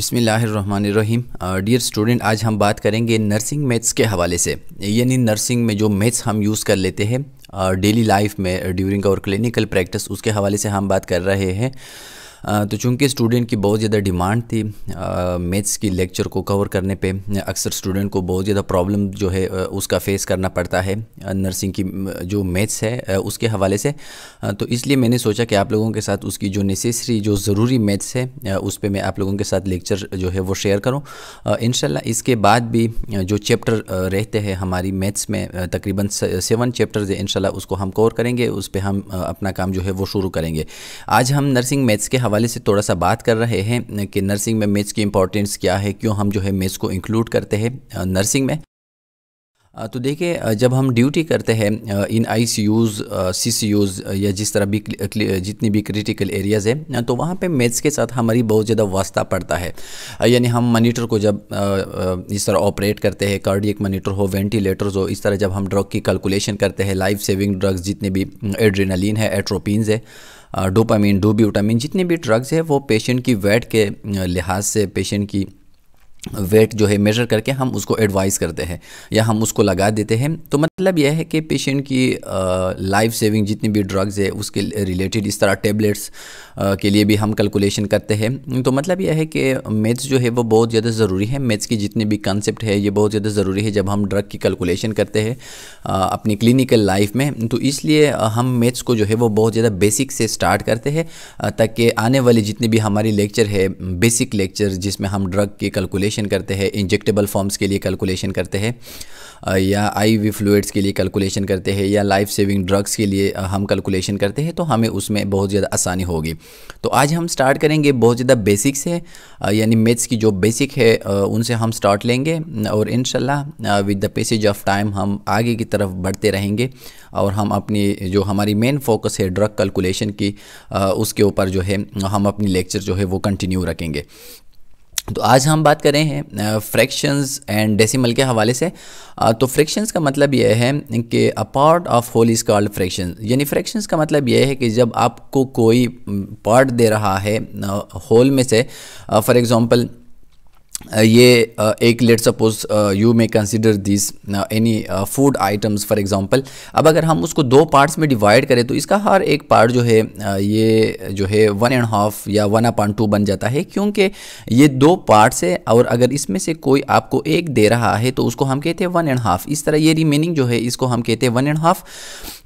बिसमीम dear student आज हम बात करेंगे नर्सिंग मैथ्स के हवाले से यानी नर्सिंग में जो मैथ्स हम यूज़ कर लेते हैं डेली लाइफ में ड्यूरिंग और क्लिनिकल प्रैक्टिस उसके हवाले से हम बात कर रहे हैं तो चूँकि स्टूडेंट की बहुत ज़्यादा डिमांड थी मैथ्स की लेक्चर को कवर करने पे अक्सर स्टूडेंट को बहुत ज़्यादा प्रॉब्लम जो है उसका फेस करना पड़ता है नर्सिंग की जो मैथ्स है उसके हवाले से तो इसलिए मैंने सोचा कि आप लोगों के साथ उसकी जो नेसेसरी जो ज़रूरी मैथ्स है उस पर मैं आप लोगों के साथ लेक्चर जो है वो शेयर करूँ इन इसके बाद भी जो चैप्टर रहते हैं हमारी मैथ्स में तकरीबन सेवन चैप्टर्स है इन उसको हम कवर करेंगे उस पर हम अपना काम जो है वो शुरू करेंगे आज हम नर्सिंग मैथ्स के हवाले से थोड़ा सा बात कर रहे हैं कि नर्सिंग में मेथ्स की इंपॉर्टेंस क्या है क्यों हम जो है मेथ्स को इंक्लूड करते हैं नर्सिंग में तो देखिए जब हम ड्यूटी करते हैं इन आई सी यूज़ सी सी यूज़ या जिस तरह भी जितनी भी क्रिटिकल एरियाज़ हैं तो वहाँ पे मेड्स के साथ हमारी बहुत ज़्यादा वास्ता पड़ता है यानी हम मनीटर को जब इस तरह ऑपरेट करते हैं कार्डियक मॉनिटर हो वेंटिलेटर्स हो इस तरह जब हम ड्रग की कैलकुलेशन करते हैं लाइफ सेविंग ड्रग्स जितने भी एड्रीनलिन है एट्रोपिनस है डोपामिन डोबी जितने भी ड्रग्स है वो पेशेंट की वेट के लिहाज से पेशेंट की वेट जो है मेजर करके हम उसको एडवाइस करते हैं या हम उसको लगा देते हैं तो मतलब यह है कि पेशेंट की लाइफ सेविंग जितनी भी ड्रग्स है उसके रिलेटेड इस तरह टेबलेट्स के लिए भी हम कैलकुलेशन करते हैं तो मतलब यह है कि मैथ्स जो है वो बहुत ज़्यादा ज़रूरी है मैथ्स की जितने भी कंसेप्ट है ये बहुत ज़्यादा ज़रूरी है जब हम ड्रग की कैलकुलेशन करते हैं अपनी क्लिनिकल लाइफ में तो इसलिए हम मैथ्स को जो है वो बहुत ज़्यादा बेसिक से स्टार्ट करते हैं ताकि आने वाले जितने भी हमारी लेक्चर है बेसिक लेक्चर जिसमें हम ड्रग की कैलकुलेशन कैलकुलेशन करते हैं इंजेक्टेबल फॉर्म्स के लिए कैलकुलेशन करते हैं या आई वी फ्लूड्स के लिए कैलकुलेशन करते हैं या लाइफ सेविंग ड्रग्स के लिए हम कैलकुलेशन करते हैं तो हमें उसमें बहुत ज़्यादा आसानी होगी तो आज हम स्टार्ट करेंगे बहुत ज़्यादा बेसिक से यानी मेथ्स की जो बेसिक है उनसे हम स्टार्ट लेंगे और in with the passage of time हम आगे की तरफ बढ़ते रहेंगे और हम अपनी जो हमारी मेन फोकस है ड्रग कैलकुलेशन की उसके ऊपर जो है हम अपनी लेक्चर जो है वो कंटिन्यू रखेंगे तो आज हम बात करें हैं फ्रैक्शंस एंड डेसिमल के हवाले से तो फ्रैक्शंस का मतलब यह है कि a part of whole is called fraction यानी फ्रैक्शंस का मतलब यह है कि जब आपको कोई पार्ट दे रहा है होल में से फॉर एग्ज़ाम्पल Uh, ये uh, एक let suppose you may consider this any food items for example अब अगर हम उसको दो पार्ट्स में डिवाइड करें तो इसका हर एक पार्ट जो है uh, ये जो है वन एंड हाफ या वन अपॉइंट टू बन जाता है क्योंकि ये दो पार्ट्स है और अगर इसमें से कोई आपको एक दे रहा है तो उसको हम कहते हैं वन एंड हाफ इस तरह ये रिमेनिंग जो है इसको हम कहते हैं वन एंड हाफ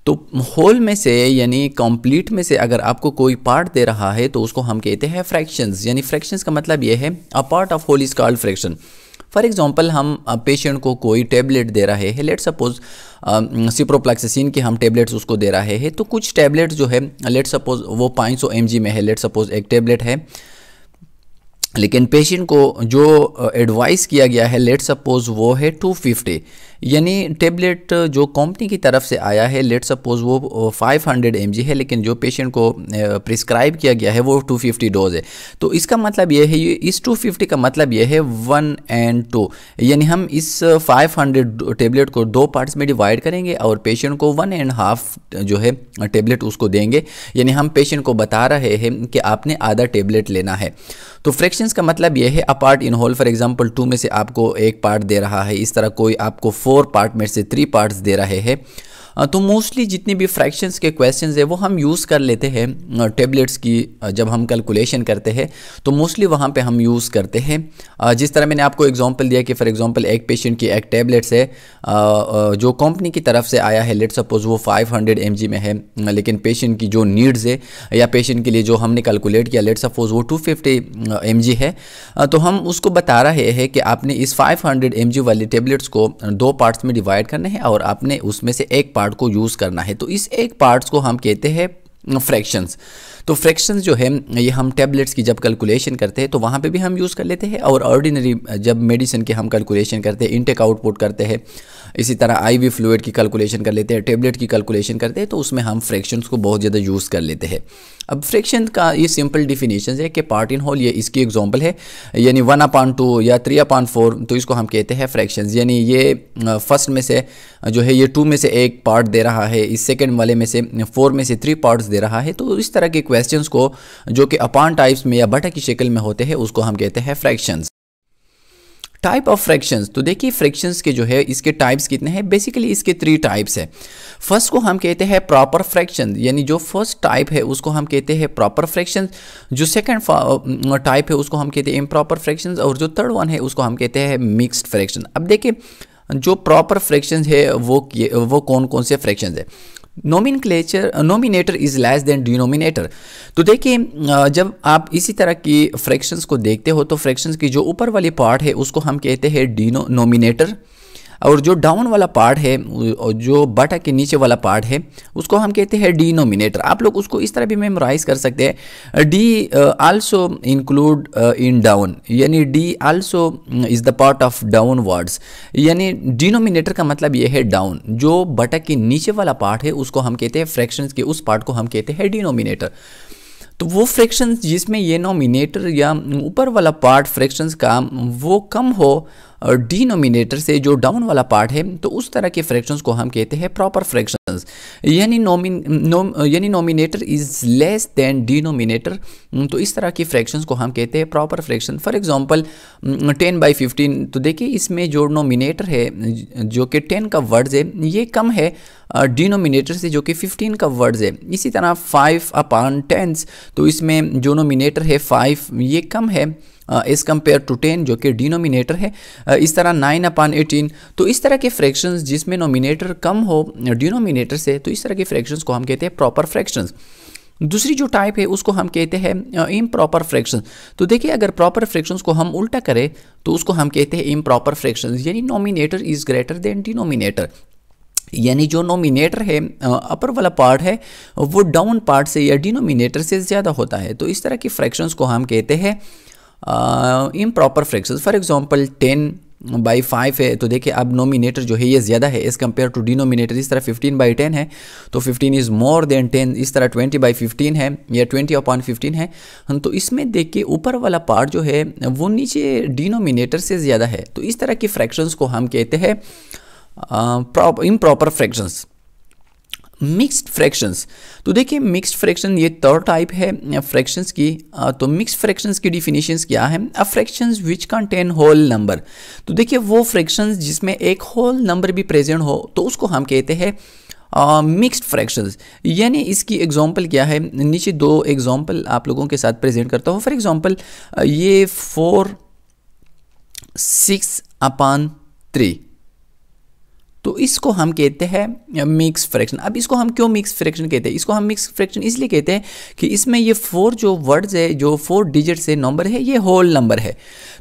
तो होल में से यानी कंप्लीट में से अगर आपको कोई पार्ट दे रहा है तो उसको हम कहते हैं फ्रैक्शंस यानी फ्रैक्शंस का मतलब ये है a part of whole is called fraction for example हम पेशेंट को कोई टेबलेट दे रहे हैं लेट सपोज सिप्रोप्लाक्सिन के हम टेबलेट्स उसको दे रहे हैं तो कुछ टेबलेट जो है लेट सपोज वो पाँच सौ में है लेट सपोज एक टेबलेट है लेकिन पेशेंट को जो एडवाइस किया गया है लेट सपोज वो है टू फिफ्टी यानी टेबलेट जो कंपनी की तरफ से आया है लेट सपोज वो 500 हंड्रेड है लेकिन जो पेशेंट को प्रिस्क्राइब किया गया है वो 250 डोज है तो इसका मतलब ये है ये इस 250 का मतलब ये है वन एंड टू यानी हम इस 500 टेबलेट को दो पार्ट्स में डिवाइड करेंगे और पेशेंट को वन एंड हाफ जो है टेबलेट उसको देंगे यानी हम पेशेंट को बता रहे हैं कि आपने आधा टेबलेट लेना है तो फ्रैक्शंस का मतलब यह है a part in whole for example two में से आपको एक पार्ट दे रहा है इस तरह कोई आपको फोर पार्ट में से थ्री पार्ट्स दे रहे हैं तो मोस्टली जितने भी फ्रैक्शंस के क्वेश्चन है वो हम यूज़ कर लेते हैं टेबलेट्स की जब हम कैलकुलेशन करते हैं तो मोस्टली वहाँ पर हम यूज़ करते हैं जिस तरह मैंने आपको एग्जाम्पल दिया कि फॉर एग्ज़ाम्पल एक पेशेंट की एक टेबलेट्स है जो कंपनी की तरफ से आया है लेट सपोज वो फाइव हंड्रेड में है लेकिन पेशेंट की जो नीड्स है या पेशेंट के लिए जो हमने कैलकुलेट किया लेट सपोज वो 250 फिफ्टी है तो हम उसको बता रहे हैं कि आपने इस 500 हंड्रेड वाली टेबलेट्स को दो पार्ट्स में डिवाइड करने हैं और आपने उसमें से एक पार्ट पार्ट को यूज़ करना है तो इस एक पार्ट्स को हम कहते हैं फ्रैक्शंस तो फ्रैक्शंस जो है ये हम टैबलेट्स की जब कैलकुलेशन करते हैं तो वहाँ पे भी हम यूज़ कर लेते हैं और ऑर्डिनरी जब मेडिसिन के हम कैलकुलेशन करते हैं इनटेक आउटपुट करते हैं इसी तरह आई वी फ्लूड की कैलकुलेशन कर लेते हैं टेबलेट की कैलकुलेशन करते हैं तो उसमें हम फ्रैक्शंस को बहुत ज़्यादा यूज़ कर लेते हैं अब फ्रैक्शन का ये सिंपल डिफिनेशन है कि पार्ट इन होल ये इसकी एग्जाम्पल है यानी वन अपान टू या थ्री अपान फोर तो इसको हम कहते हैं फ्रैक्शन यानी ये फर्स्ट में से जो है ये टू में से एक पार्ट दे रहा है इस सेकेंड वाले में से फोर में से थ्री पार्ट्स दे रहा है तो इस तरह के क्वेश्चन को जो कि अपान टाइप्स में या बटा की शक्ल में होते हैं उसको हम कहते हैं फ्रैक्शंस टाइप ऑफ फ्रैक्शंस तो देखिए फ्रैक्शंस के जो है इसके टाइप्स कितने हैं बेसिकली इसके थ्री टाइप्स हैं फर्स्ट को हम कहते हैं प्रॉपर फ्रैक्शन यानी जो फर्स्ट टाइप है उसको हम कहते हैं प्रॉपर फ्रैक्शन जो सेकेंड टाइप है उसको हम कहते हैं इम्प्रॉपर फ्रैक्शन और जो थर्ड वन है उसको हम कहते हैं मिक्सड फ्रैक्शन अब देखिए जो प्रॉपर फ्रैक्शन है वो वो कौन कौन से फ्रैक्शन है nomenclature numerator is less than denominator तो देखिए जब आप इसी तरह की फ्रैक्शंस को देखते हो तो फ्रैक्शंस की जो ऊपर वाली पार्ट है उसको हम कहते हैं डिनो नोमिनेटर और जो डाउन वाला पार्ट है जो बटा के नीचे वाला पार्ट है उसको हम कहते हैं डिनोमिनेटर आप लोग उसको इस तरह भी मेमोराइज कर सकते हैं D also include in down यानी D also is the part of down words यानी डिनोमिनेटर का मतलब यह है डाउन जो बटा के नीचे वाला पार्ट है उसको हम कहते हैं फ्रैक्शन के उस पार्ट को हम कहते हैं डिनोमिनेटर तो वो फ्रैक्शंस जिसमें ये नोमिनेटर या ऊपर वाला पार्ट फ्रैक्शंस का वो कम हो डिनोमिनेटर से जो डाउन वाला पार्ट है तो उस तरह के फ्रैक्शंस को हम कहते हैं प्रॉपर फ्रैक्शंस यानी नोमिन यानी numerator is less than denominator तो इस तरह के फ्रैक्शंस को हम कहते हैं proper fraction for example ten by fifteen तो देखिए इसमें जो नोमिनेटर है जो कि टेन का वर्ड्स है ये कम है डिनोमिनेटर से जो कि फिफ्टीन का वर्ड्स है इसी तरह फाइव अपान टेंस तो इसमें जो नोमिनेटर है फाइव ये कम है इज़ कम्पेयर टू टेन जो कि डिनोमिनेटर है uh, इस तरह नाइन अपान एटीन तो इस तरह के फ्रैक्शंस जिसमें नोमिनेटर कम हो डिनोमिनेटर uh, से तो इस तरह के फ्रैक्शंस को हम कहते हैं प्रॉपर फ्रैक्शंस दूसरी जो टाइप है उसको हम कहते हैं इम प्रॉपर फ्रैक्शन तो देखिए अगर प्रॉपर फ्रैक्शंस को हम उल्टा करें तो उसको हम कहते हैं इम प्रॉपर फ्रैक्शन यानी numerator is greater than denominator यानी जो नोमिनेटर है अपर uh, वाला पार्ट है वो डाउन पार्ट से या डिनोमिनेटर से ज़्यादा होता है तो इस तरह की फ्रैक्शंस को हम कहते हैं improper fraction for example ten by five है तो देखिए अब नोमिनेटर जो है ये ज़्यादा है एज़ कम्पेयर टू डिनोमिनेटर इस तरह फिफ्टीन बाई टेन है तो fifteen is more than ten इस तरह ट्वेंटी बाई फिफ्टीन है या ट्वेंटी अपॉन फिफ्टीन है तो इसमें देख के ऊपर वाला पार्ट जो है वो नीचे डिनोमिनेटर से ज़्यादा है तो इस तरह की फ्रैक्शंस को हम कहते हैं इम प्रॉपर फ्रैक्शंस मिक्स्ड फ्रैक्शंस तो देखिए मिक्स्ड फ्रैक्शन ये थर्ड टाइप है फ्रैक्शंस की तो मिक्स्ड फ्रैक्शंस की डिफिनेशंस क्या है a fractions which contain whole number तो देखिए वो फ्रैक्शंस जिसमें एक होल नंबर भी प्रेजेंट हो तो उसको हम कहते हैं मिक्स्ड फ्रैक्शंस यानी इसकी एग्जांपल क्या है नीचे दो एग्जांपल आप लोगों के साथ प्रेजेंट करता हूँ फॉर एग्जांपल ये फोर सिक्स अपान थ्री तो इसको हम कहते हैं मिक्स फ्रैक्शन अब इसको हम क्यों मिक्स फ्रैक्शन कहते हैं इसको हम मिक्स फ्रैक्शन इसलिए कहते हैं कि इसमें ये फोर जो वर्ड्स है जो फोर डिजिट से नंबर है ये होल नंबर है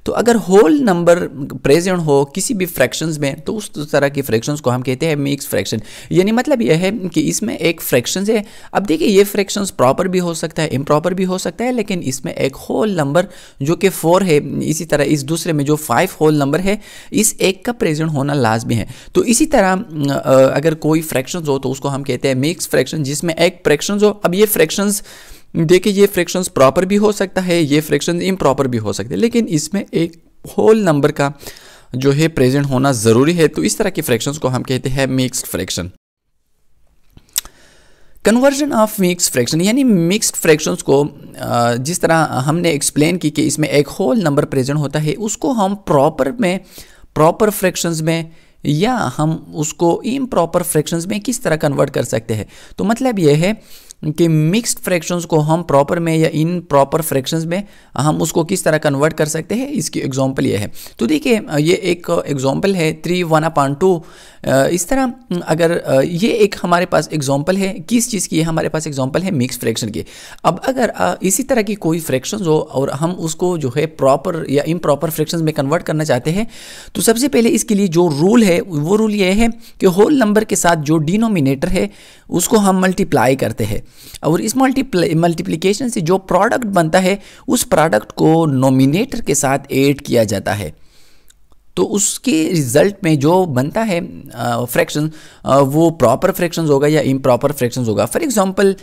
तो अगर होल नंबर प्रेजेंट हो किसी भी फ्रैक्शंस में तो उस तरह के फ्रैक्शन को हम कहते हैं मिक्स फ्रैक्शन यानी मतलब यह है कि इसमें एक फ्रैक्शन है अब देखिए ये फ्रैक्शंस प्रॉपर भी हो सकता है इम्प्रॉपर भी हो सकता है लेकिन इसमें एक होल नंबर जो कि फोर है इसी तरह इस दूसरे में जो फाइव होल नंबर है इस एक का प्रेजेंट होना लाजमी है तो इसी तरह अगर कोई फ्रैक्शंस हो तो उसको हम कहते हैं मिक्स फ्रैक्शन जिसमें एक फ्रैक्शन हो अब ये फ्रैक्शंस देखिए ये फ्रैक्शंस प्रॉपर भी हो सकता है ये फ्रैक्शन इम्प्रॉपर भी हो सकते हैं लेकिन इसमें एक होल नंबर का जो है प्रेजेंट होना ज़रूरी है तो इस तरह के फ्रैक्शंस को हम कहते हैं mixed fraction conversion of mix fraction यानी मिक्सड फ्रैक्शंस को जिस तरह हमने एक्सप्लेन की कि इसमें एक होल नंबर प्रेजेंट होता है उसको हम प्रॉपर में प्रॉपर फ्रैक्शंस में या हम उसको इम प्रॉपर फ्रैक्शंस में किस तरह कन्वर्ट कर सकते हैं तो मतलब यह है कि मिक्स्ड फ्रैक्शंस को हम प्रॉपर में या इन प्रॉपर फ्रैक्शंस में हम उसको किस तरह कन्वर्ट कर सकते हैं इसकी एग्जांपल ये है तो देखिए ये एक एग्जांपल है थ्री वन अपॉन टू इस तरह अगर ये एक हमारे पास एग्जांपल है किस चीज़ की हमारे पास एग्जांपल है मिक्स फ्रैक्शन की अब अगर इसी तरह की कोई फ्रैक्शन हो और हम उसको जो है प्रॉपर या इम प्रॉपर फ्रैक्शन में कन्वर्ट करना चाहते हैं तो सबसे पहले इसके लिए जो रूल है वो रूल ये है कि होल नंबर के साथ जो डिनोमिनेटर है उसको हम मल्टीप्लाई करते हैं और इस मल्टीप्लाई मल्टीप्लिकेशन से जो प्रोडक्ट बनता है उस प्रोडक्ट को नोमिनेटर के साथ ऐड किया जाता है तो उसके रिजल्ट में जो बनता है फ्रैक्शन वो प्रॉपर फ्रैक्शन होगा या इम्प्रॉपर फ्रैक्शन होगा for example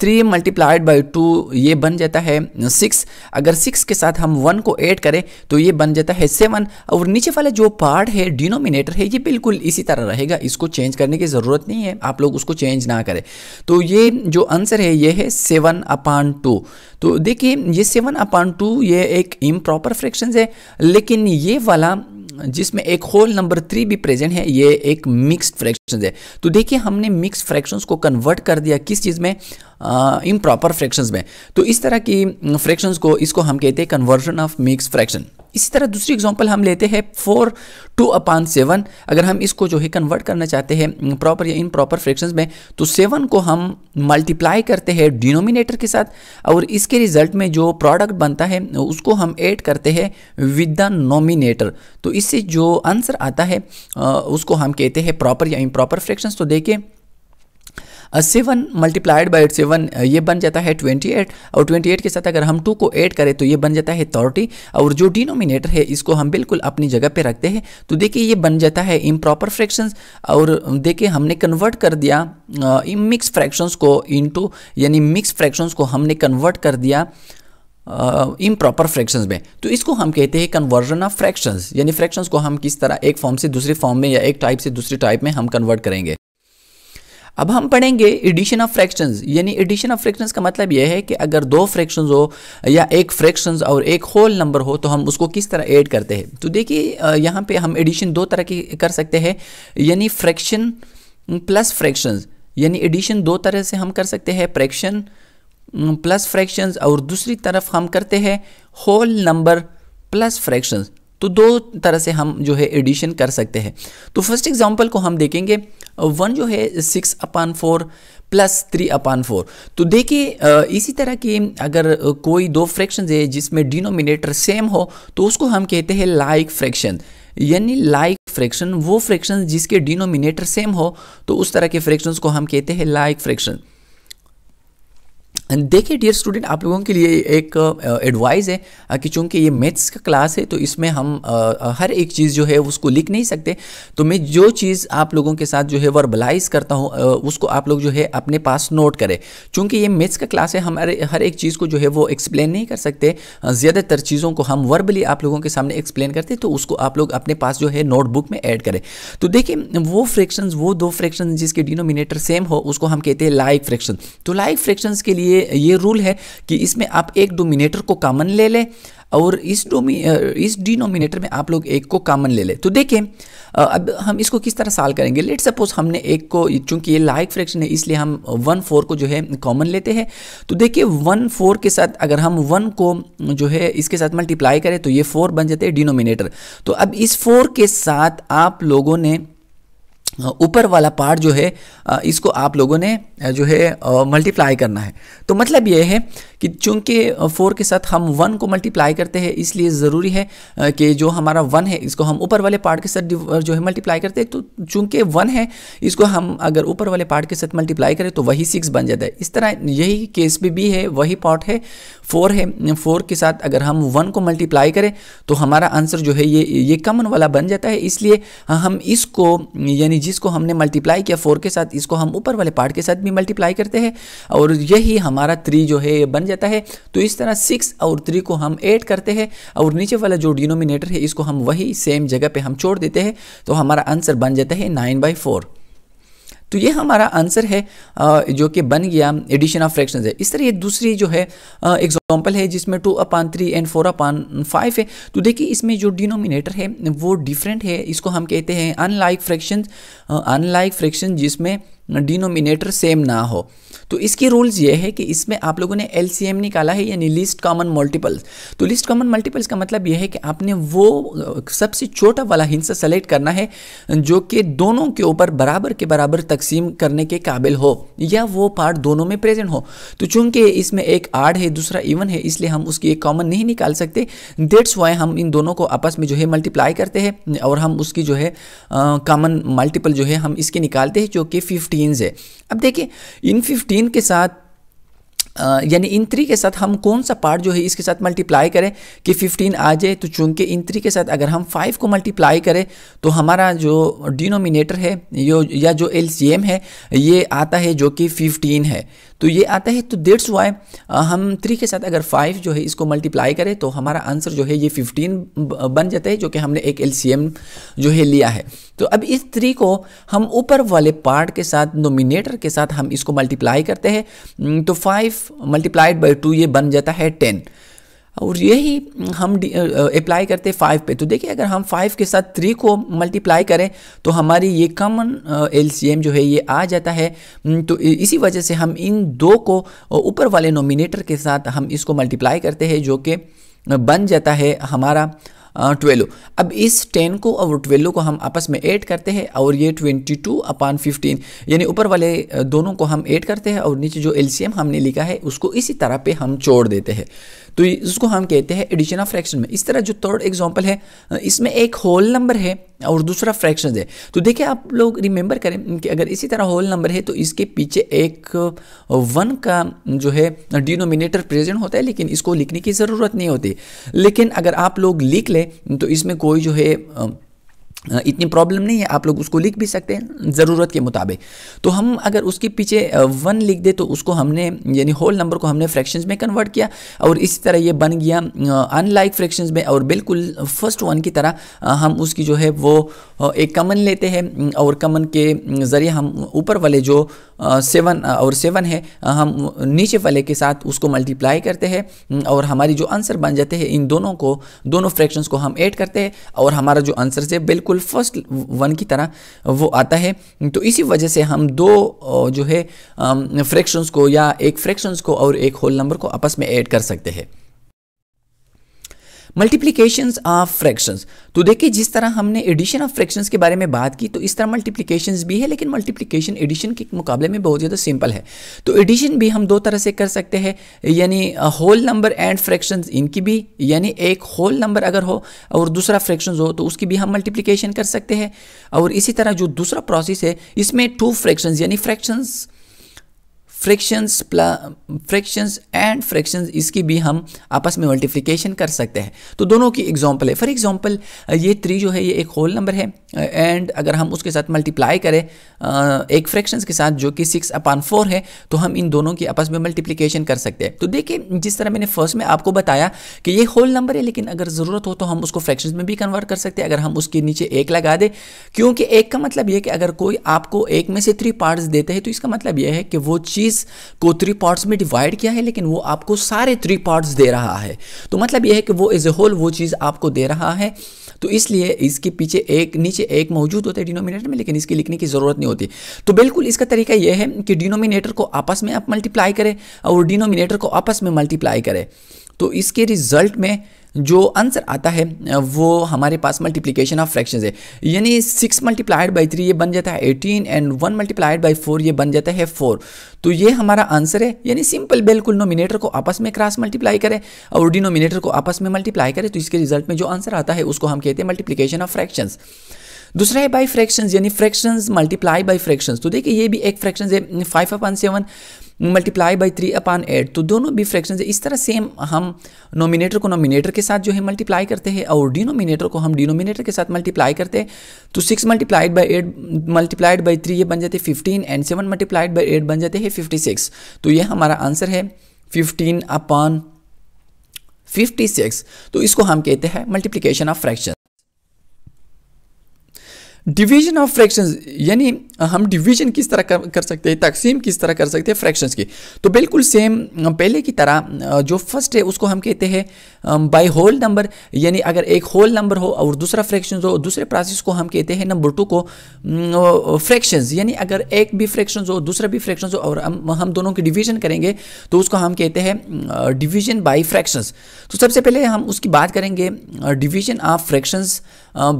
three multiplied by two ये बन जाता है सिक्स अगर सिक्स के साथ हम वन को ऐड करें तो ये बन जाता है सेवन और नीचे वाला जो पार्ट है डिनोमिनेटर है ये बिल्कुल इसी तरह रहेगा इसको चेंज करने की ज़रूरत नहीं है आप लोग उसको चेंज ना करें तो ये जो आंसर है ये है सेवन अपान टू तो देखिए ये सेवन अपॉन टू ये एक इम प्रॉपर फ्रैक्शन है लेकिन ये वाला जिसमें एक होल नंबर थ्री भी प्रेजेंट है ये एक मिक्स्ड फ्रैक्शन है तो देखिए हमने मिक्स्ड फ्रैक्शंस को कन्वर्ट कर दिया किस चीज़ में इम प्रॉपर फ्रैक्शंस में तो इस तरह की फ्रैक्शंस को इसको हम कहते हैं कन्वर्जन ऑफ मिक्स फ्रैक्शन इसी तरह दूसरी एग्जांपल हम लेते हैं फोर टू अपान सेवन अगर हम इसको जो है कन्वर्ट करना चाहते हैं प्रॉपर या इन प्रॉपर फ्रैक्शन में तो सेवन को हम मल्टीप्लाई करते हैं डिनोमिनेटर के साथ और इसके रिजल्ट में जो प्रोडक्ट बनता है उसको हम ऐड करते हैं विद द नोमिनेटर तो इससे जो आंसर आता है उसको हम कहते हैं प्रॉपर या इम्प्रॉपर फ्रैक्शंस तो देखिए सेवन मल्टीप्लाइड बाई सेवन ये बन जाता है ट्वेंटी एट और ट्वेंटी एट के साथ अगर हम टू को ऐड करें तो ये बन जाता है थर्टी और जो डिनोमिनेटर है इसको हम बिल्कुल अपनी जगह पर रखते हैं तो देखिए ये बन जाता है इम्प्रॉपर फ्रैक्शंस और देखिए हमने कन्वर्ट कर दिया मिक्स uh, फ्रैक्शंस को इनटू यानी मिक्स फ्रैक्शंस को हमने कन्वर्ट कर दिया इम प्रॉपर फ्रैक्शन में तो इसको हम कहते हैं कन्वर्जन ऑफ फ्रैक्शंस यानी फ्रैक्शंस को हम किस तरह एक फॉर्म से दूसरे फॉर्म में या एक टाइप से दूसरे टाइप में हम कन्वर्ट करेंगे अब हम पढ़ेंगे एडिशन ऑफ फ्रैक्शंस यानी एडिशन ऑफ फ्रैक्शंस का मतलब यह है कि अगर दो फ्रैक्शंस हो या एक फ्रैक्शंस और एक होल नंबर हो तो हम उसको किस तरह ऐड करते हैं तो देखिए यहाँ पे हम एडिशन दो तरह की कर सकते हैं यानी फ्रैक्शन प्लस फ्रैक्शंस यानी एडिशन दो तरह से हम कर सकते हैं फ्रैक्शन प्लस फ्रैक्शंस और दूसरी तरफ हम करते हैं होल नंबर प्लस फ्रैक्शंस तो दो तरह से हम जो है एडिशन कर सकते हैं तो फर्स्ट एग्जांपल को हम देखेंगे वन जो है six upon four plus three upon four तो देखिए इसी तरह की अगर कोई दो फ्रैक्शन है जिसमें डिनोमिनेटर सेम हो तो उसको हम कहते हैं लाइक फ्रैक्शन यानी लाइक फ्रैक्शन वो फ्रैक्शन जिसके डिनोमिनेटर सेम हो तो उस तरह के फ्रैक्शंस को हम कहते हैं लाइक फ्रैक्शन અને દેખે डियर સ્ટુડન્ટ આપ લોકો કે લિયે એક એડવાઇસ હે કે ક્યુન્કી યે મેથ્સ કા ક્લાસ હે તો ઇસમે હમ હર એક ચીઝ જો હે ઉસકો લિખ નહીં સકતે તો મેં જો ચીઝ આપ લોકો કે સાથ જો હે વર્બલાઈઝ કરતા હું ઉસકો આપ લોકો જો હે અપને પાસ નોટ કરે ક્યુન્કી યે મેથ્સ કા ક્લાસ હે હમારે હર એક ચીઝ કો જો હે વો એક્સપ્લેન નહીં કર સકતે જ્યાદાતર ચીઝો કો હમ વર્બલી આપ લોકો કે સામને એક્સપ્લેન કરતે હે તો ઉસકો આપ લોકો અપને પાસ જો હે નોટબુક મે એડ કરે તો દેખिए વો ફ્રેક્શન્સ વો દો ફ્રેક્શન્સ جسકે ડિનો ミネ ટર સેમ હો ઉસકો હમ કહેતે હે લાઇક ફ્રેક્શન તો લાઇક ફ્રેક્શન્સ કે લિયે ये ये रूल है कि इसमें आप एक डोमिनेटर को कामन ले लें और इस डोमी इस डिनोमिनेटर में आप लोग एक को कामन ले लें तो देखें अब हम इसको किस तरह साल करेंगे लेट सपोज हमने एक को चूंकि ये लाइक फ्रैक्शन है इसलिए हम वन फोर को जो है कॉमन लेते हैं तो देखिए वन फोर के साथ अगर हम वन को जो है इसके साथ मल्टीप्लाई करें तो ये फोर बन जाते हैं डिनोमिनेटर तो अब इस फोर के साथ आप लोगों ने ऊपर वाला पार्ट जो है इसको आप लोगों ने जो है मल्टीप्लाई करना है तो मतलब ये है कि चूंकि फोर के साथ हम वन को मल्टीप्लाई करते हैं इसलिए ज़रूरी है कि जो हमारा वन है इसको हम ऊपर वाले पार्ट के साथ जो है मल्टीप्लाई करते हैं तो चूंकि वन है इसको हम अगर ऊपर वाले पार्ट के साथ मल्टीप्लाई करें तो वही सिक्स बन जाता है इस तरह यही केस भी भी है वही पार्ट है फोर है फोर के साथ अगर हम वन को मल्टीप्लाई करें तो हमारा आंसर जो है ये ये कमन वाला बन जाता है इसलिए हम इसको यानी जिसको हमने मल्टीप्लाई किया फोर के साथ इसको हम ऊपर वाले पार्ट के साथ भी मल्टीप्लाई करते हैं और यही हमारा थ्री जो है ये बन जाता है तो इस तरह सिक्स और थ्री को हम एड करते हैं और नीचे वाला जो डिनोमिनेटर है इसको हम वही सेम जगह पर हम छोड़ देते हैं तो हमारा आंसर बन जाता है नाइन बाई फोर तो ये हमारा आंसर है जो कि बन गया एडिशन ऑफ फ्रैक्शन है इस तरह ये दूसरी जो है एग्जाम्पल है जिसमें two upon three and four upon five है तो देखिए इसमें जो डिनोमिनेटर है वो डिफरेंट है इसको हम कहते हैं अनलाइक फ्रैक्शन अनलाइक फ्रैक्शन जिसमें डिनोमिनेटर सेम ना हो तो इसकी रूल्स ये है कि इसमें आप लोगों ने एल निकाला है यानी लिस्ट कॉमन मल्टीपल्स तो लिस्ट कॉमन मल्टीपल्स का मतलब यह है कि आपने वो सबसे छोटा वाला हिंसा सेलेक्ट करना है जो कि दोनों के ऊपर बराबर के बराबर तकसीम करने के काबिल हो या वो पार्ट दोनों में प्रेजेंट हो तो चूंकि इसमें एक आड है दूसरा इवन है इसलिए हम उसकी एक कॉमन नहीं निकाल सकते देट्स वाई हम इन दोनों को आपस में जो है मल्टीप्लाई करते हैं और हम उसकी जो है कॉमन मल्टीपल जो है हम इसके निकालते हैं जो कि फिफ्टी फिफ्टीन है अब देखिए इन फिफ्टीन के साथ यानी इन थ्री के साथ हम कौन सा पार्ट जो है इसके साथ मल्टीप्लाई करें कि 15 आ जाए तो चूंकि इन थ्री के साथ अगर हम 5 को मल्टीप्लाई करें तो हमारा जो डिनोमिनेटर है यो या जो एल है ये आता है जो कि 15 है तो ये आता है तो डेट्स वाई हम थ्री के साथ अगर फाइव जो है इसको मल्टीप्लाई करें तो हमारा आंसर जो है ये फिफ्टीन बन जाता है जो कि हमने एक एल जो है लिया है तो अब इस थ्री को हम ऊपर वाले पार्ट के साथ नोमिनेटर के साथ हम इसको मल्टीप्लाई करते हैं तो फाइव मल्टीप्लाइड बाई टू ये बन जाता है टेन और यही हम अप्लाई करते फाइव पे तो देखिए अगर हम फाइव के साथ थ्री को मल्टीप्लाई करें तो हमारी ये कॉमन एलसीएम जो है ये आ जाता है तो इसी वजह से हम इन दो को ऊपर वाले नोमिनेटर के साथ हम इसको मल्टीप्लाई करते हैं जो कि बन जाता है हमारा ट्वेल्व अब इस टेन को और ट्वेल्व को हम आपस में ऐड करते हैं और ये ट्वेंटी टू अपान फिफ्टीन यानी ऊपर वाले दोनों को हम ऐड करते हैं और नीचे जो एल हमने लिखा है उसको इसी तरह पे हम छोड़ देते हैं तो इसको हम कहते हैं एडिशन ऑफ फ्रैक्शन में इस तरह जो थर्ड एग्जाम्पल है इसमें एक होल नंबर है और दूसरा फ्रैक्शन है तो देखिए आप लोग रिमेंबर करें कि अगर इसी तरह होल नंबर है तो इसके पीछे एक वन का जो है डिनोमिनेटर प्रेजेंट होता है लेकिन इसको लिखने की ज़रूरत नहीं होती लेकिन अगर आप लोग लिख लें तो इसमें कोई जो है इतनी प्रॉब्लम नहीं है आप लोग उसको लिख भी सकते हैं ज़रूरत के मुताबिक तो हम अगर उसके पीछे वन लिख दे तो उसको हमने यानी होल नंबर को हमने फ्रैक्शन में कन्वर्ट किया और इसी तरह ये बन गया अनलाइक फ्रैक्शन में और बिल्कुल फर्स्ट वन की तरह हम उसकी जो है वो एक कमन लेते हैं और कमन के ज़रिए हम ऊपर वाले जो सेवन और सेवन है हम नीचे वाले के साथ उसको मल्टीप्लाई करते हैं और हमारी जो आंसर बन जाते हैं इन दोनों को दोनों फ्रैक्शन को हम ऐड करते हैं और हमारा जो आंसर है बिल्कुल बिल्कुल फर्स्ट वन की तरह वो आता है तो इसी वजह से हम दो जो है फ्रैक्शंस को या एक फ्रैक्शंस को और एक होल नंबर को आपस में ऐड कर सकते हैं मल्टीप्लीकेशन ऑफ फ्रैक्शंस तो देखिए जिस तरह हमने एडिशन ऑफ फ्रैक्शंस के बारे में बात की तो इस तरह मल्टीप्लीकेशन भी है लेकिन मल्टीप्लीकेशन एडिशन के मुकाबले में बहुत ज़्यादा सिंपल है तो एडिशन भी हम दो तरह से कर सकते हैं यानी होल नंबर एंड फ्रैक्शन इनकी भी यानी एक होल नंबर अगर हो और दूसरा फ्रैक्शन हो तो उसकी भी हम मल्टीप्लीकेशन कर सकते हैं और इसी तरह जो दूसरा प्रोसेस है इसमें टू फ्रैक्शन यानी फ्रैक्शंस फ्रैक्शंस प्ला फ्रैक्शंस एंड फ्रैक्शंस इसकी भी हम आपस में मल्टीप्लिकेशन कर सकते हैं तो दोनों की एग्जांपल है फॉर एग्जांपल ये थ्री जो है ये एक होल नंबर है एंड अगर हम उसके साथ मल्टीप्लाई करें एक फ्रैक्शंस के साथ जो कि सिक्स अपान फोर है तो हम इन दोनों की आपस में मल्टीप्लिकेशन कर सकते हैं तो देखिए जिस तरह मैंने फर्स्ट में आपको बताया कि ये होल नंबर है लेकिन अगर ज़रूरत हो तो हम उसको फ्रैक्शन में भी कन्वर्ट कर सकते हैं अगर हम उसके नीचे एक लगा दें क्योंकि एक का मतलब ये कि अगर कोई आपको एक में से थ्री पार्ट्स देते हैं तो इसका मतलब यह है कि वो चीज़ सीरीज को थ्री पार्ट्स में डिवाइड किया है लेकिन वो आपको सारे थ्री पार्ट्स दे रहा है तो मतलब यह है कि वो एज ए होल वो चीज़ आपको दे रहा है तो इसलिए इसके पीछे एक नीचे एक मौजूद होता है डिनोमिनेटर में लेकिन इसकी लिखने की ज़रूरत नहीं होती तो बिल्कुल इसका तरीका यह है कि डिनोमिनेटर को आपस में आप मल्टीप्लाई करें और डिनोमिनेटर को आपस में मल्टीप्लाई करें तो इसके रिजल्ट में जो आंसर आता है वो हमारे पास मल्टीप्लीकेशन ऑफ फ्रैक्शन है यानी सिक्स मल्टीप्लाइड बाई थ्री ये बन जाता है eighteen and one multiplied by four ये बन जाता है फोर तो ये हमारा आंसर है यानी सिंपल बिल्कुल नोमिनेटर को आपस में क्रॉस मल्टीप्लाई करें और डिनोमिनेटर को आपस में मल्टीप्लाई करें तो इसके रिजल्ट में जो आंसर आता है उसको हम कहते हैं मल्टीप्लीकेशन ऑफ फ्रैक्शन दूसरा है बाई फ्रैक्शंस यानी फ्रैक्शंस मल्टीप्लाई बाई फ्रैक्शंस तो देखिए ये भी एक फ्रैक्शन है five upon seven multiply by three upon eight तो दोनों भी फ्रैक्शन इस तरह सेम हम नोमिनेटर को नोमिनेटर के साथ जो है मल्टीप्लाई करते हैं और डिनोमिनेटर को हम डिनोमिनेटर के साथ मल्टीप्लाई करते हैं तो six multiplied by eight multiplied by three ये बन जाते हैं fifteen and seven multiplied by eight बन जाते हैं फिफ्टी सिक्स तो ये हमारा आंसर है फिफ्टीन अपान फिफ्टी सिक्स तो इसको हम कहते हैं multiplication of fraction division of fractions यानी हम डिवीजन किस तरह कर, कर सकते हैं तकसीम किस तरह कर सकते हैं फ्रैक्शंस की तो बिल्कुल सेम पहले की तरह जो फर्स्ट है उसको हम कहते हैं बाई होल नंबर यानी अगर एक होल नंबर हो और दूसरा फ्रैक्शन हो दूसरे प्रोसेस को हम कहते हैं नंबर टू को फ्रैक्शंस mm, यानी अगर एक भी फ्रैक्शन हो दूसरा भी फ्रैक्शन हो और हम हम दोनों की डिवीजन करेंगे तो उसको हम कहते हैं डिवीजन बाई फ्रैक्शंस तो सबसे पहले हम उसकी बात करेंगे division of fractions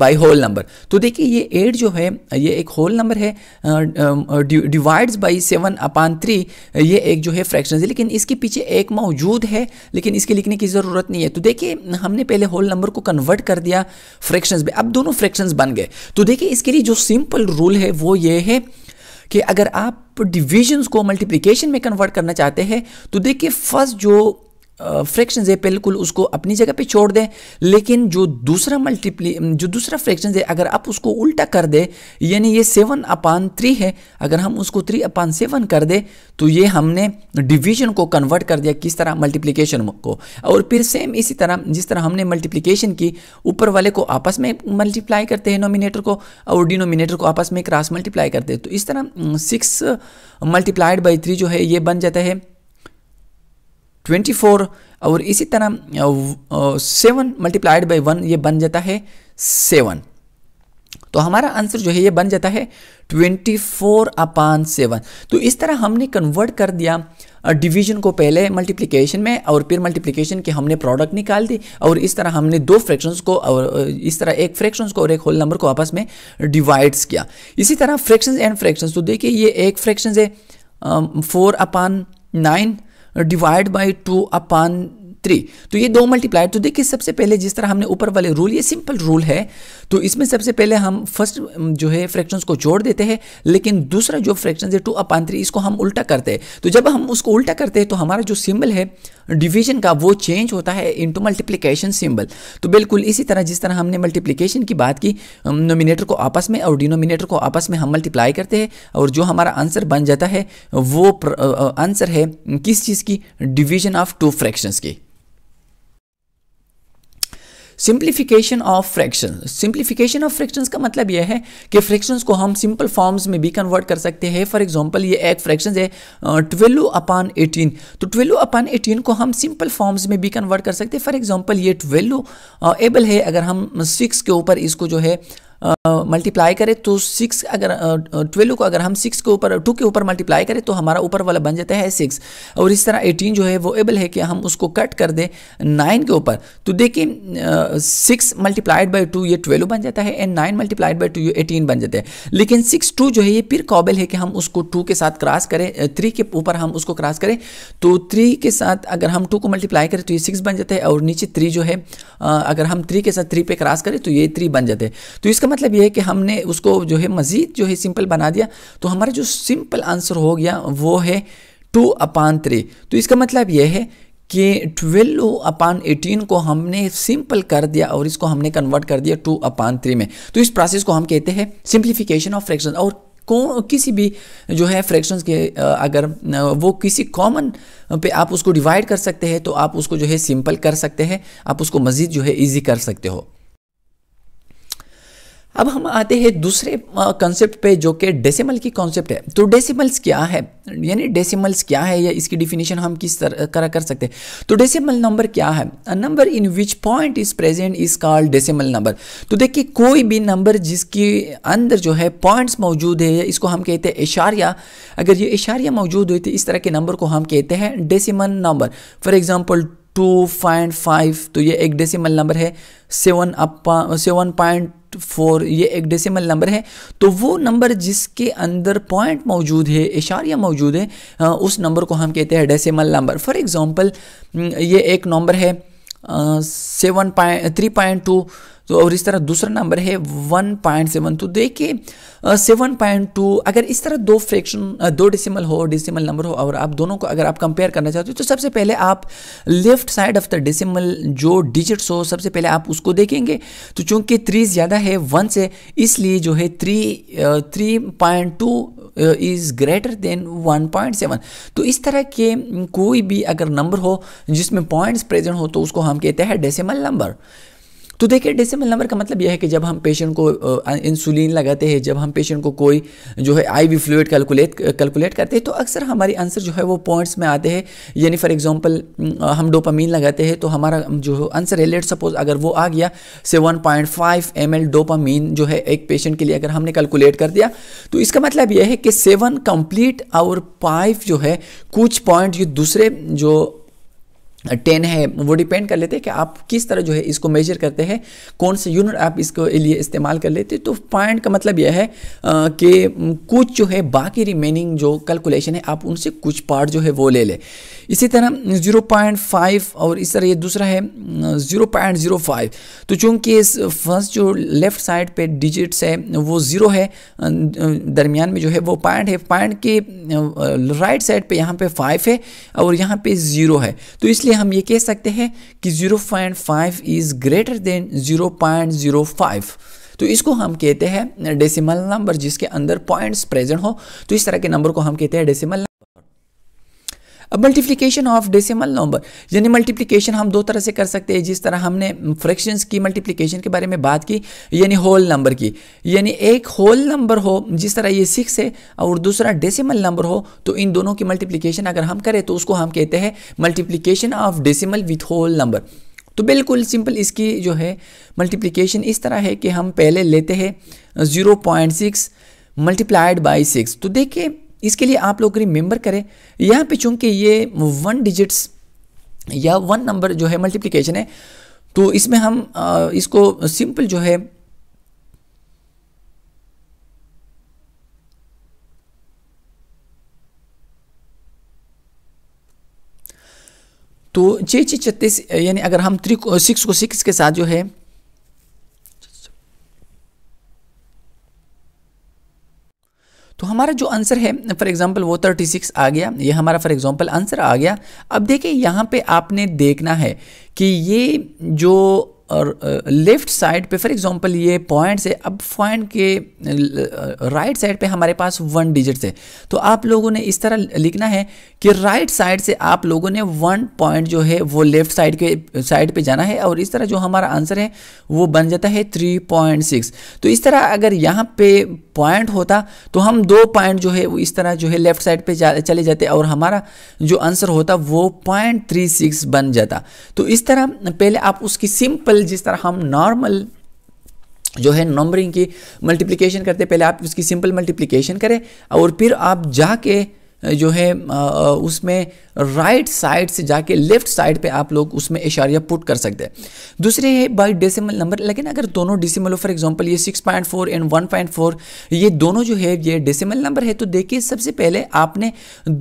by whole number तो देखिए ये एट जो है ये एक होल नंबर है divides by seven upon three ये एक जो है फ्रैक्शन है लेकिन इसके पीछे एक मौजूद है लेकिन इसके लिखने की ज़रूरत नहीं है तो देखिए हमने पहले होल नंबर को कन्वर्ट कर दिया फ्रैक्शंस में अब दोनों फ्रैक्शंस बन गए तो देखिए इसके लिए जो सिंपल रूल है वो ये है कि अगर आप डिविजन्स को मल्टीप्लिकेशन में कन्वर्ट करना चाहते हैं तो देखिए फर्स्ट जो फ्रैक्शन है बिल्कुल उसको अपनी जगह पे छोड़ दें लेकिन जो दूसरा मल्टीप्ली जो दूसरा फ्रैक्शन है अगर आप उसको उल्टा कर दें यानी ये सेवन अपान थ्री है अगर हम उसको थ्री अपान सेवन कर दें तो ये हमने डिवीजन को कन्वर्ट कर दिया किस तरह मल्टीप्लिकेशन को और फिर सेम इसी तरह जिस तरह हमने मल्टीप्लीकेशन की ऊपर वाले को आपस में मल्टीप्लाई करते हैं नोमिनेटर को और डिनोमिनेटर को आपस में क्रॉस मल्टीप्लाई करते हैं तो इस तरह सिक्स मल्टीप्लाइड बाई थ्री जो है ये बन जाता है ट्वेंटी फोर और इसी तरह सेवन मल्टीप्लाइड बाई वन ये बन जाता है सेवन तो हमारा आंसर जो है ये बन जाता है ट्वेंटी फोर अपान सेवन तो इस तरह हमने कन्वर्ट कर दिया डिवीजन को पहले मल्टीप्लिकेशन में और फिर मल्टीप्लिकेशन के हमने प्रोडक्ट निकाल दी और इस तरह हमने दो फ्रैक्शंस को और इस तरह एक फ्रैक्शंस को और एक होल नंबर को आपस में डिवाइड्स किया इसी तरह फ्रैक्शंस एंड फ्रैक्शंस तो देखिए ये एक फ्रैक्शंस है four upon nine divide by 2 upon three तो ये दो मल्टीप्लायर तो देखिए सबसे पहले जिस तरह हमने ऊपर वाले रूल ये सिंपल रूल है तो इसमें सबसे पहले हम फर्स्ट जो है फ्रैक्शन को जोड़ देते हैं लेकिन दूसरा जो फ्रैक्शन है टू अपान थ्री इसको हम उल्टा करते हैं तो जब हम उसको उल्टा करते हैं तो हमारा जो सिंबल है डिवीजन का वो चेंज होता है इंटू मल्टीप्लीकेशन सिम्बल तो बिल्कुल इसी तरह जिस तरह हमने मल्टीप्लीकेशन की बात की नोमिनेटर को आपस में और डिनोमिनेटर को आपस में हम मल्टीप्लाई करते हैं और जो हमारा आंसर बन जाता है वो आंसर है किस चीज़ की डिवीजन ऑफ टू फ्रैक्शंस की simplification of fraction simplification of fractions का मतलब यह है कि फ्रैक्शंस को हम सिंपल फॉर्म्स में भी कन्वर्ट कर सकते हैं फॉर एग्जांपल ये एक फ्रैक्शन है ट्वेल्व अपान एटीन तो ट्वेल्व अपान एटीन को हम सिंपल फॉर्म्स में भी कन्वर्ट कर सकते हैं फॉर एग्जाम्पल ये ट्वेल्व एबल है अगर हम सिक्स के ऊपर इसको जो है मल्टीप्लाई करें तो सिक्स अगर ट्वेल्व को अगर हम सिक्स के ऊपर टू के ऊपर मल्टीप्लाई करें तो हमारा ऊपर वाला बन जाता है सिक्स और इस तरह एटीन जो है वो एबल है कि हम उसको कट कर दें नाइन के ऊपर तो देखिए सिक्स मल्टीप्लाइड बाई टू ये ट्वेल्व बन जाता है and nine multiplied by two ये एटीन बन जाता है लेकिन सिक्स टू जो है ये फिर काबिल है कि हम उसको टू के साथ क्रॉस करें थ्री के ऊपर हम उसको क्रॉस करें तो थ्री के साथ अगर हम टू को मल्टीप्लाई करें तो ये सिक्स बन जाता है और नीचे थ्री जो है अगर हम थ्री के साथ थ्री पे क्रॉस करें तो ये थ्री बन जाते हैं तो इसका मतलब मतलब ये है कि हमने उसको जो है मज़ीद जो है सिंपल बना दिया तो हमारा जो सिंपल आंसर हो गया वो है टू अपान थ्री तो इसका मतलब यह है कि ट्वेल्व अपान एटीन को हमने सिंपल कर दिया और इसको हमने कन्वर्ट कर दिया टू अपान थ्री में तो इस प्रोसेस को हम कहते हैं सिंप्लीफिकेशन ऑफ फ्रैक्शन और कौन किसी भी जो है फ्रैक्शंस के अगर वो किसी कॉमन पे आप उसको डिवाइड कर सकते हैं तो आप उसको जो है सिंपल कर सकते हैं आप उसको मज़ीद जो है ईजी कर सकते हो अब हम आते हैं दूसरे कॉन्सेप्ट पे जो कि डेसिमल की कॉन्सेप्ट है तो डेसिमल्स क्या है यानी डेसिमल्स क्या है या इसकी डिफिनेशन हम किस तरह कर सकते हैं तो डेसिमल नंबर क्या है number in which point is present is called decimal number तो देखिए कोई भी नंबर जिसके अंदर जो है पॉइंट्स मौजूद है या इसको हम कहते हैं इशारिया अगर ये इशारिया मौजूद हुई तो इस तरह के नंबर को हम कहते हैं decimal number for example two point five तो ये एक डेसीमल नंबर है seven up seven point four ये एक डेसिमल नंबर है तो वो नंबर जिसके अंदर पॉइंट मौजूद है इशारिया मौजूद है उस नंबर को हम कहते हैं डेसिमल नंबर फॉर एग्ज़ाम्पल ये एक नंबर है seven point three point two तो और इस तरह दूसरा नंबर है वन पॉइंट सेवन तो देखिए सेवन पॉइंट टू अगर इस तरह दो फ्रैक्शन दो डेसिमल हो डेसिमल नंबर हो और आप दोनों को अगर आप कंपेयर करना चाहते हो तो सबसे पहले आप left side of the decimal जो डिजिट्स हो सबसे पहले आप उसको देखेंगे तो चूंकि थ्री ज़्यादा है वन से इसलिए जो है three three point two is greater than one point seven तो इस तरह के कोई भी अगर नंबर हो जिसमें पॉइंट्स प्रेजेंट हो तो उसको हम कहते हैं डेसिमल नंबर तो देखिए डेसिमल नंबर का मतलब यह है कि जब हम पेशेंट को इंसुलिन लगाते हैं जब हम पेशेंट को कोई जो है I V fluid calculate calculate करते हैं तो अक्सर हमारी आंसर जो है वो पॉइंट्स में आते हैं यानी फॉर एग्जांपल हम डोपामीन लगाते हैं तो हमारा जो आंसर है लेट सपोज अगर वो आ गया से one point five M L dopamine जो है एक पेशेंट के लिए अगर हमने कैलकुलेट कर दिया तो इसका मतलब यह है कि सेवन कंप्लीट और फाइव जो है कुछ पॉइंट जो दूसरे जो टेन है वो डिपेंड कर लेते हैं कि आप किस तरह जो है इसको मेजर करते हैं कौन से यूनिट आप इसको लिए इस्तेमाल कर लेते हैं तो पॉइंट का मतलब यह है कि कुछ जो है बाकी रिमेनिंग जो कैलकुलेशन है आप उनसे कुछ पार्ट जो है वो ले लें इसी तरह ज़ीरो पॉइंट फाइव और इस तरह ये दूसरा है ज़ीरो पॉइंट ज़ीरो फाइव तो चूँकि इस फर्स्ट जो लेफ़्ट साइड पे डिजिट्स है वो ज़ीरो है दरमियान में जो है वो पॉइंट है पॉइंट के राइट साइड पर यहाँ पर फाइव है और यहाँ पर ज़ीरो है तो इसलिए इसलिए हम ये कह सकते हैं कि 0.5 इज़ ग्रेटर देन 0.05 तो इसको हम कहते हैं डेसिमल नंबर जिसके अंदर पॉइंट्स प्रेजेंट हो तो इस तरह के नंबर को हम कहते हैं डेसिमल अब मल्टीप्लीकेशन ऑफ डेसिमल नंबर यानी मल्टीप्लीकेशन हम दो तरह से कर सकते हैं जिस तरह हमने फ्रैक्शंस की मल्टीप्लीकेशन के बारे में बात की यानी होल नंबर की यानी एक होल नंबर हो जिस तरह ये सिक्स है और दूसरा डेसिमल नंबर हो तो इन दोनों की मल्टीप्लीकेशन अगर हम करें तो उसको हम कहते हैं multiplication of decimal with whole number तो बिल्कुल सिंपल इसकी जो है मल्टीप्लीकेशन इस तरह है कि हम पहले लेते हैं zero point six multiplied by six तो देखिए इसके लिए आप लोग रिमेंबर करें यहाँ पे चूंकि ये वन डिजिट्स या वन नंबर जो है मल्टीप्लिकेशन है तो इसमें हम इसको सिंपल जो है तो छः छः छत्तीस यानी अगर हम थ्री को सिक्स को सिक्स के साथ जो है तो हमारा जो आंसर है फॉर एग्जांपल वो 36 आ गया ये हमारा फॉर एग्जांपल आंसर आ गया अब देखिए यहाँ पे आपने देखना है कि ये जो और लेफ़्ट साइड पे फॉर एग्जांपल ये पॉइंट्स है अब पॉइंट के राइट साइड पे हमारे पास वन डिजिट है तो आप लोगों ने इस तरह लिखना है कि राइट साइड से आप लोगों ने वन पॉइंट जो है वो लेफ़्ट साइड के साइड पे जाना है और इस तरह जो हमारा आंसर है वो बन जाता है थ्री पॉइंट सिक्स तो इस तरह अगर यहाँ पे पॉइंट होता तो हम दो पॉइंट जो है वो इस तरह जो है लेफ़्ट साइड पे जा, चले जाते और हमारा जो आंसर होता वो पॉइंट थ्री सिक्स बन जाता तो इस तरह पहले आप उसकी सिंपल सिंपल जिस तरह हम नॉर्मल जो है नंबरिंग की मल्टीप्लिकेशन करते पहले आप उसकी सिंपल मल्टीप्लिकेशन करें और फिर आप जाके जो है उसमें राइट साइड से जाके लेफ्ट साइड पे आप लोग उसमें इशारिया पुट कर सकते हैं दूसरे है बाय डेसिमल नंबर लेकिन अगर दोनों डेसिमल हो फॉर एग्जांपल ये 6.4 एंड 1.4 ये दोनों जो है ये डेसिमल नंबर है तो देखिए सबसे पहले आपने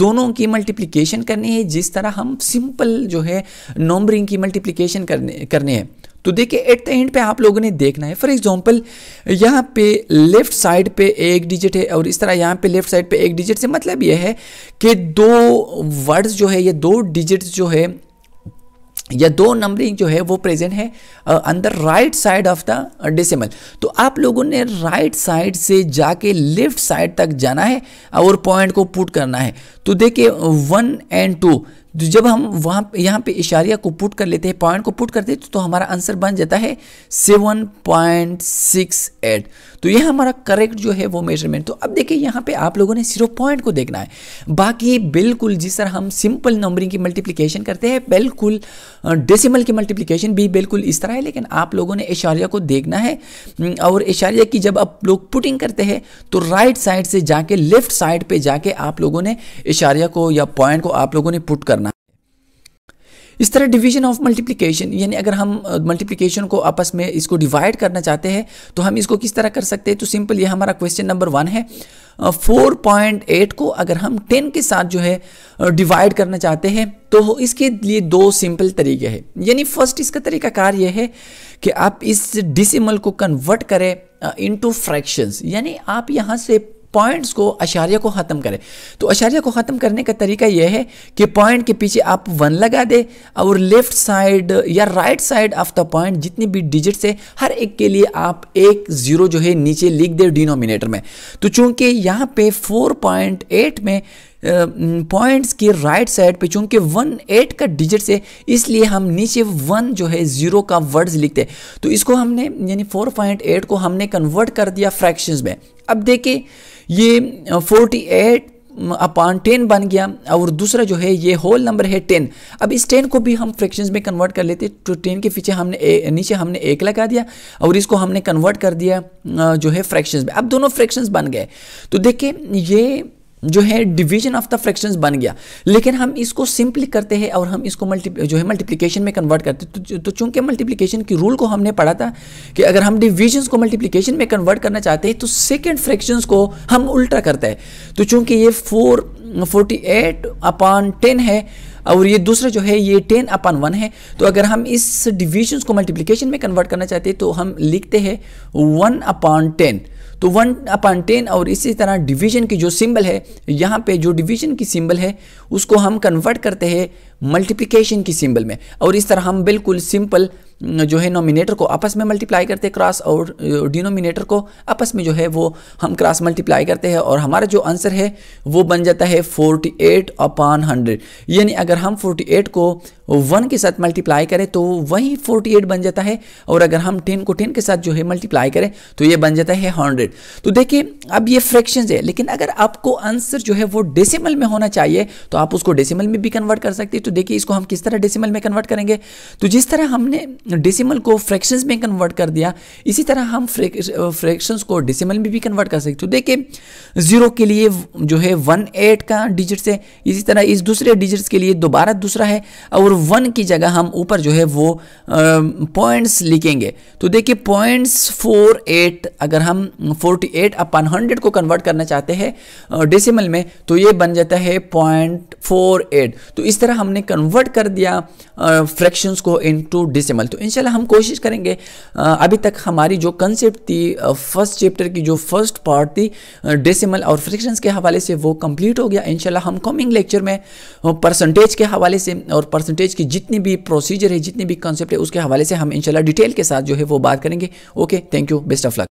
दोनों की मल्टीप्लिकेशन करनी है जिस तरह हम सिंपल जो है नंबरिंग की मल्टीप्लीकेशन करने करनी है तो देखिए एट द एंड पे आप लोगों ने देखना है फॉर एग्जांपल यहाँ पे लेफ्ट साइड पे एक डिजिट है और इस तरह यहाँ पे लेफ्ट साइड पे एक डिजिट से मतलब यह है कि दो वर्ड्स जो है या दो डिजिट्स जो है या दो नंबरिंग जो है वो प्रेजेंट है अंदर right side of the decimal तो आप लोगों ने राइट साइड से जाके लेफ्ट साइड तक जाना है और पॉइंट को पुट करना है तो देखिए वन एंड टू तो जब हम वहाँ यहाँ पे इशारिया को पुट कर लेते हैं पॉइंट को पुट करते हैं तो, तो हमारा आंसर बन जाता है सेवन पॉइंट सिक्स एट तो ये हमारा करेक्ट जो है वो मेजरमेंट तो अब देखिए यहाँ पे आप लोगों ने सिर्फ पॉइंट को देखना है बाकी बिल्कुल जिस तरह हम सिंपल नंबरिंग की मल्टीप्लिकेशन करते हैं बिल्कुल डेसिमल की मल्टीप्लिकेशन भी बिल्कुल इस तरह है लेकिन आप लोगों ने एशारिया को देखना है और एशारिया की जब आप लोग पुटिंग करते हैं तो राइट साइड से जाके लेफ्ट साइड पर जाके आप लोगों ने इशारिया को या पॉइंट को आप लोगों ने पुट करना इस तरह डिवीजन ऑफ मल्टीप्लिकेशन यानी अगर हम मल्टीप्लिकेशन को आपस में इसको डिवाइड करना चाहते हैं तो हम इसको किस तरह कर सकते हैं तो सिंपल ये हमारा क्वेश्चन नंबर वन है फोर पॉइंट एट को अगर हम टेन के साथ जो है डिवाइड करना चाहते हैं तो इसके लिए दो सिंपल तरीके हैं यानी फर्स्ट इसका तरीका कार यह है कि आप इस डिसिमल को कन्वर्ट करें इनटू फ्रैक्शंस यानी आप यहाँ से पॉइंट्स को अशारिया को ख़त्म करें तो अशारिया को ख़त्म करने का तरीका यह है कि पॉइंट के पीछे आप वन लगा दें और लेफ़्ट साइड या right side of the point जितनी भी डिजिट्स है हर एक के लिए आप एक ज़ीरो जो है नीचे लिख दें डिनोमिनेटर में तो चूंकि यहाँ पे 4.8 में पॉइंट्स की राइट साइड पे चूंकि वन एट का डिजिट से इसलिए हम नीचे वन जो है ज़ीरो का वर्ड्स लिखते हैं तो इसको हमने यानी फोर पॉइंट एट को हमने कन्वर्ट कर दिया फ्रैक्शंस में अब देखिए ये फोर्टी एट अपान टेन बन गया और दूसरा जो है ये होल नंबर है टेन अब इस टेन को भी हम फ्रैक्शंस में कन्वर्ट कर लेते तो टेन के पीछे हमने ए, नीचे हमने एक लगा दिया और इसको हमने कन्वर्ट कर दिया जो है फ्रैक्शंस में अब दोनों फ्रैक्शंस बन गए तो देखिए ये जो है डिवीजन ऑफ द फ्रैक्शंस बन गया लेकिन हम इसको सिंपली करते हैं और हम इसको मल्टी जो है मल्टीप्लिकेशन में कन्वर्ट करते हैं तो, तो, तो चूंकि मल्टीप्लिकेशन की रूल को हमने पढ़ा था कि अगर हम डिवीजन को मल्टीप्लिकेशन में कन्वर्ट करना चाहते हैं तो सेकेंड फ्रैक्शन को हम उल्टा करते हैं तो चूंकि ये four forty eight upon ten है और ये दूसरा जो है ये टेन अपॉन वन है तो अगर हम इस डिवीजन को मल्टीप्लिकेशन में कन्वर्ट करना चाहते हैं तो हम लिखते हैं वन अपॉन टेन तो वन अपन टेन और इसी तरह डिवीजन की जो सिंबल है यहाँ पे जो डिवीजन की सिंबल है उसको हम कन्वर्ट करते हैं मल्टीप्लिकेशन की सिंबल में और इस तरह हम बिल्कुल सिंपल जो है नोमिनेटर को आपस में मल्टीप्लाई करते हैं क्रॉस और डिनोमिनेटर को आपस में जो है वो हम क्रॉस मल्टीप्लाई करते हैं और हमारा जो आंसर है वो बन जाता है 48 अपॉन हंड्रेड यानी अगर हम 48 को 1 के साथ मल्टीप्लाई करें तो वही 48 बन जाता है और अगर हम 10 को 10 के साथ जो है मल्टीप्लाई करें तो ये बन जाता है हंड्रेड तो देखिए अब ये फ्रैक्शन है लेकिन अगर आपको आंसर जो है वो डेसीमल में होना चाहिए तो आप उसको डेसीमल में भी कन्वर्ट कर सकते हैं तो देखिए इसको हम किस तरह डेसिमल में कन्वर्ट करेंगे तो जिस तरह हमने डेसिमल को फ्रैक्शंस में कन्वर्ट कर दिया इसी तरह हम फ्रैक्शंस को डेसिमल में भी कन्वर्ट कर सकते तो देखिए ज़ीरो के लिए जो है वन एट का डिजिट्स है इसी तरह इस दूसरे डिजिट्स के लिए दोबारा दूसरा है और वन की जगह हम ऊपर जो है वो पॉइंट्स लिखेंगे तो देखिए पॉइंट्स फोर एट अगर हम फोर्टी एट अपन हंड्रेड को कन्वर्ट करना चाहते हैं डेसिमल में तो ये बन जाता है पॉइंट फोर एट तो इस तरह हमने कन्वर्ट कर दिया फ्रैक्शंस को इनटू डिसिमल तो इंशाल्लाह हम कोशिश करेंगे अभी तक हमारी जो कंसेप्ट थी फर्स्ट चैप्टर की जो फर्स्ट पार्ट थी डिसिमल और फ्रैक्शंस के हवाले से वो कंप्लीट हो गया इंशाल्लाह हम कमिंग लेक्चर में परसेंटेज के हवाले से और परसेंटेज की जितनी भी प्रोसीजर है जितनी भी कंसेप्ट है उसके हवाले से हम इंशाल्लाह डिटेल के साथ जो है वो बात करेंगे okay thank you best of luck